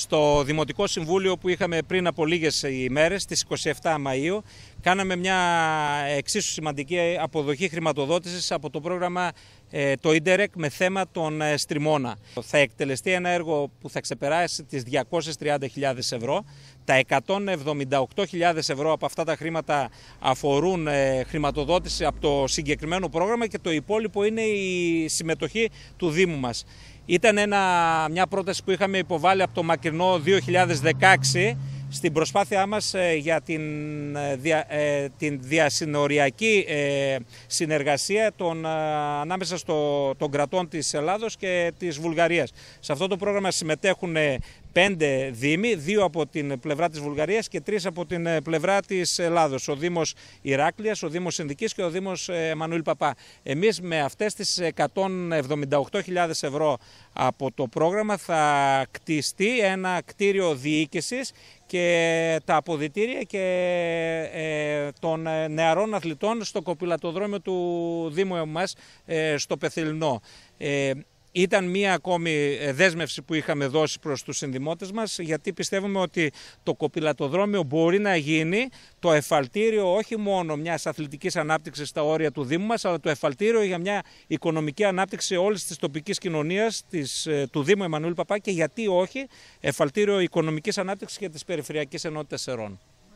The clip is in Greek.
στο Δημοτικό Συμβούλιο που είχαμε πριν από λίγες ημέρες, στις 27 Μαΐου, κάναμε μια εξίσου σημαντική αποδοχή χρηματοδότησης από το πρόγραμμα ε, το Ιντερεκ με θέμα τον ε, Στριμώνα. Θα εκτελεστεί ένα έργο που θα ξεπεράσει τις 230.000 ευρώ. Τα 178.000 ευρώ από αυτά τα χρήματα αφορούν ε, χρηματοδότηση από το συγκεκριμένο πρόγραμμα και το υπόλοιπο είναι η συμμετοχή του Δήμου μας. Ήταν ένα, μια πρόταση που είχαμε υποβάλει από το μακρινό 2016 στην προσπάθειά μας ε, για την, ε, ε, την διασυνοριακή συνεργασία των, ανάμεσα στο, των κρατών της Ελλάδος και της Βουλγαρίας. Σε αυτό το πρόγραμμα συμμετέχουν πέντε δήμοι, δύο από την πλευρά της Βουλγαρίας και τρεις από την ε, πλευρά της Ελλάδος. Ο Δήμος Ηράκλειας, ο Δήμος Συνδικής και ο Δήμος ε, Εμμανουήλ Παπά. Εμείς με αυτές τις 178.000 ευρώ από το πρόγραμμα θα κτιστεί ένα κτίριο διοίκησης και τα αποδητήρια και ε, των νεαρών αθλητών στο κοπηλατοδρόμιο του Δήμου μας στο Πεθυλινό. Ήταν μία ακόμη ε, δέσμευση που είχαμε δώσει προς τους συνδημότες μας γιατί πιστεύουμε ότι το κοπηλατοδρόμιο μπορεί να γίνει το εφαλτήριο όχι μόνο μιας αθλητικής ανάπτυξης στα όρια του Δήμου μας αλλά το εφαλτήριο για μια οικονομική ανάπτυξη όλης της τοπικής κοινωνίας της, ε, του Δήμου Εμμανουήλ Παπά και γιατί όχι εφαλτήριο οικονομικής ανάπτυξης για τις περιφερειακές ενότητες Σερών.